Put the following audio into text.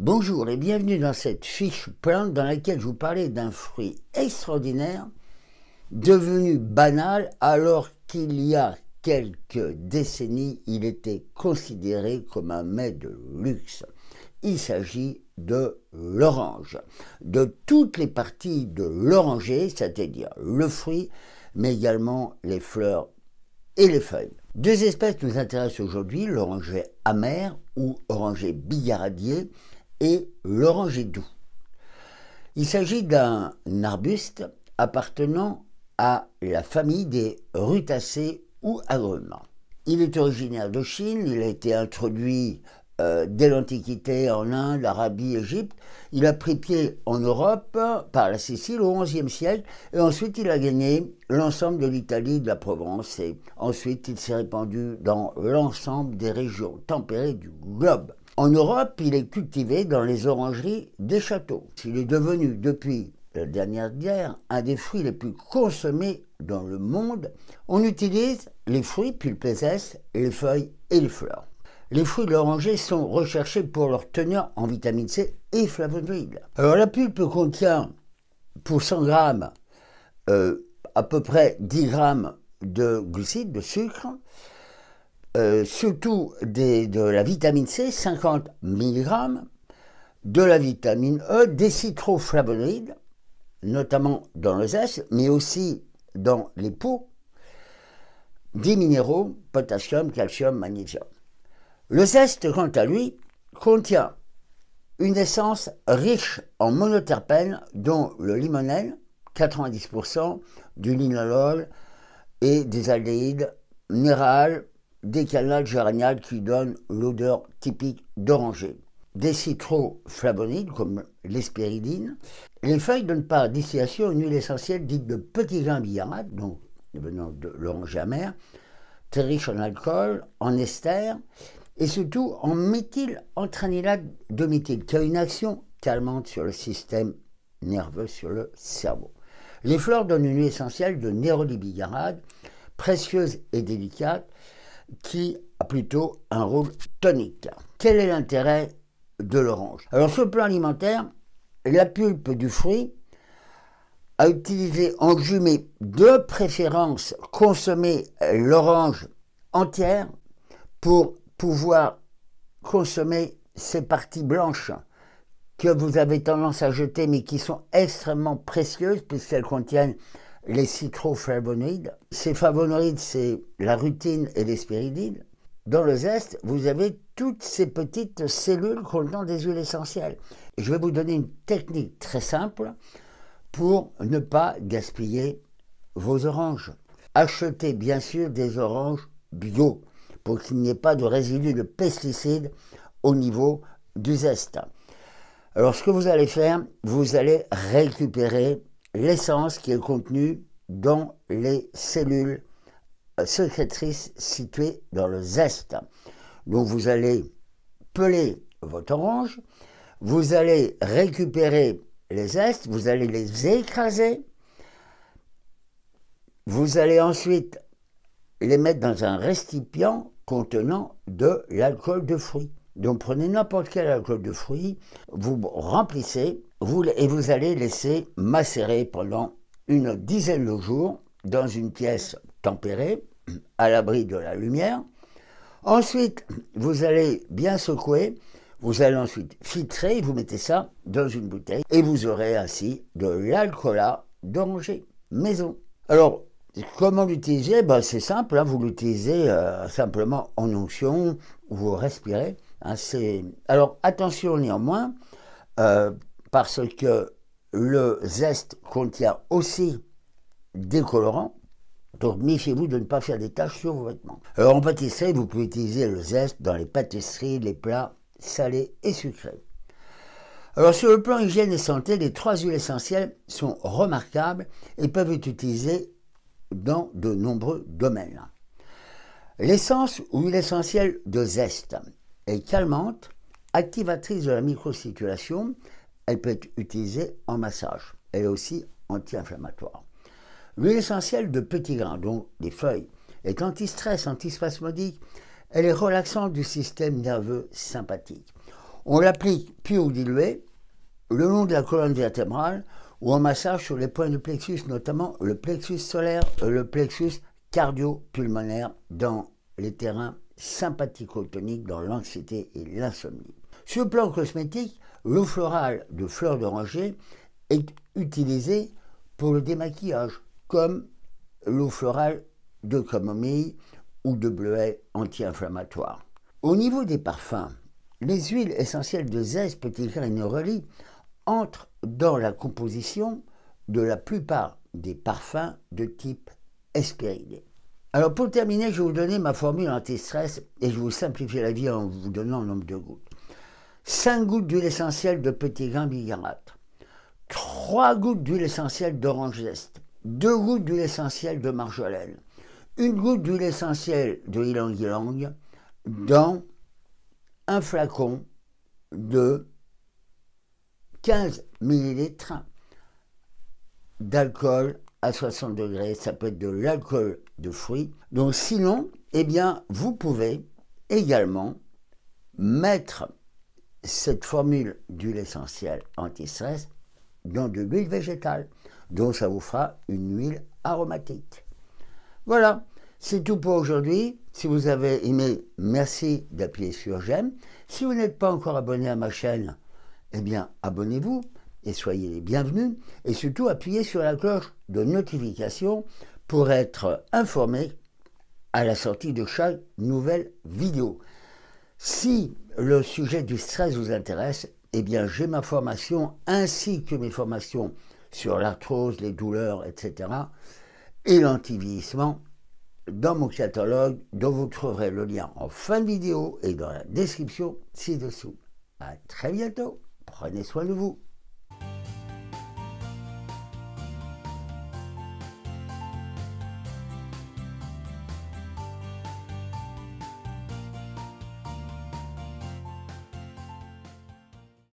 Bonjour et bienvenue dans cette fiche plante dans laquelle je vous parlais d'un fruit extraordinaire devenu banal alors qu'il y a quelques décennies il était considéré comme un mets de luxe. Il s'agit de l'orange, de toutes les parties de l'oranger, c'est-à-dire le fruit, mais également les fleurs et les feuilles. Deux espèces nous intéressent aujourd'hui, l'oranger amer ou oranger bigaradier, et l'oranger doux. Il s'agit d'un arbuste appartenant à la famille des rutacées ou agrumes. Il est originaire de Chine, il a été introduit euh, dès l'Antiquité en Inde, Arabie, Égypte. Il a pris pied en Europe par la Sicile au XIe siècle et ensuite il a gagné l'ensemble de l'Italie, de la Provence et ensuite il s'est répandu dans l'ensemble des régions tempérées du globe. En Europe, il est cultivé dans les orangeries des châteaux. Il est devenu, depuis la dernière guerre, un des fruits les plus consommés dans le monde. On utilise les fruits, pulpézesses, les feuilles et les fleurs. Les fruits de l'oranger sont recherchés pour leur teneur en vitamine C et flavonoïdes. Alors la pulpe contient pour 100 grammes euh, à peu près 10 grammes de glucides, de sucre, euh, surtout de la vitamine C, 50 mg, de la vitamine E, des citroflavonoïdes, notamment dans le zeste, mais aussi dans les peaux, des minéraux, potassium, calcium, magnésium. Le zeste, quant à lui, contient une essence riche en monoterpènes, dont le limonène, 90%, du linolol et des aldéhydes, minérales, des décalage géraniales qui donnent l'odeur typique d'oranger. Des citroflavonides comme l'espéridine. Les feuilles donnent par distillation une huile essentielle dite de petit grain bigarade, donc venant de l'oranger amer, très riche en alcool, en ester et surtout en méthylentranilate de méthyle, qui a une action calmante sur le système nerveux, sur le cerveau. Les fleurs donnent une huile essentielle de nérolibigarade, précieuse et délicate, qui a plutôt un rôle tonique. Quel est l'intérêt de l'orange Alors sur le plan alimentaire, la pulpe du fruit a utilisé en jus, mais de préférence consommer l'orange entière pour pouvoir consommer ces parties blanches que vous avez tendance à jeter, mais qui sont extrêmement précieuses puisqu'elles contiennent les citroflavonoïdes. Ces flavonoïdes, c'est la rutine et les Dans le zeste, vous avez toutes ces petites cellules contenant des huiles essentielles. Je vais vous donner une technique très simple pour ne pas gaspiller vos oranges. Achetez bien sûr des oranges bio pour qu'il n'y ait pas de résidus de pesticides au niveau du zeste. Alors ce que vous allez faire, vous allez récupérer l'essence qui est contenue dans les cellules euh, sécrétrices situées dans le zeste. Donc vous allez peler votre orange, vous allez récupérer les zestes, vous allez les écraser, vous allez ensuite les mettre dans un récipient contenant de l'alcool de fruits. Donc prenez n'importe quel alcool de fruits, vous remplissez et vous allez laisser macérer pendant une dizaine de jours dans une pièce tempérée, à l'abri de la lumière. Ensuite, vous allez bien secouer, vous allez ensuite filtrer, vous mettez ça dans une bouteille et vous aurez ainsi de l'alcoolat d'oranger maison. Alors, comment l'utiliser ben, C'est simple, hein, vous l'utilisez euh, simplement en onction, vous respirez. Hein, alors, attention néanmoins, euh, parce que le zeste contient aussi des colorants. Donc méfiez-vous de ne pas faire des taches sur vos vêtements. Alors euh, en pâtisserie, vous pouvez utiliser le zeste dans les pâtisseries, les plats salés et sucrés. Alors sur le plan hygiène et santé, les trois huiles essentielles sont remarquables et peuvent être utilisées dans de nombreux domaines. L'essence ou huile essentielle de zeste est calmante, activatrice de la microcirculation, elle peut être utilisée en massage. Elle est aussi anti-inflammatoire. L'huile essentielle de petits grains, donc des feuilles, est anti-stress, antispasmodique. Elle est relaxante du système nerveux sympathique. On l'applique puis ou diluée le long de la colonne vertébrale ou en massage sur les points du plexus, notamment le plexus solaire, le plexus cardio-pulmonaire dans les terrains sympathico-toniques, dans l'anxiété et l'insomnie. Sur le plan cosmétique, l'eau florale de fleurs d'oranger est utilisée pour le démaquillage, comme l'eau florale de camomille ou de bleuet anti-inflammatoire. Au niveau des parfums, les huiles essentielles de zeste, petit grain et entrent dans la composition de la plupart des parfums de type espéridé. Alors pour terminer, je vais vous donner ma formule anti-stress et je vous simplifier la vie en vous donnant le nombre de gouttes. 5 gouttes d'huile essentielle de petit grain bigarate, 3 gouttes d'huile essentielle d'orange zeste, 2 gouttes d'huile essentielle de marjolaine, 1 goutte d'huile essentielle de ylang ylang dans un flacon de 15 ml d'alcool à 60 degrés, ça peut être de l'alcool de fruits. Donc sinon, eh bien, vous pouvez également mettre cette formule d'huile essentielle anti-stress dans de l'huile végétale. Donc ça vous fera une huile aromatique. Voilà, c'est tout pour aujourd'hui. Si vous avez aimé, merci d'appuyer sur j'aime. Si vous n'êtes pas encore abonné à ma chaîne, eh bien abonnez-vous et soyez les bienvenus. Et surtout appuyez sur la cloche de notification pour être informé à la sortie de chaque nouvelle vidéo. Si le sujet du stress vous intéresse, eh bien j'ai ma formation ainsi que mes formations sur l'arthrose, les douleurs, etc. et l'antivieillissement dans mon catalogue dont vous trouverez le lien en fin de vidéo et dans la description ci-dessous. A très bientôt, prenez soin de vous.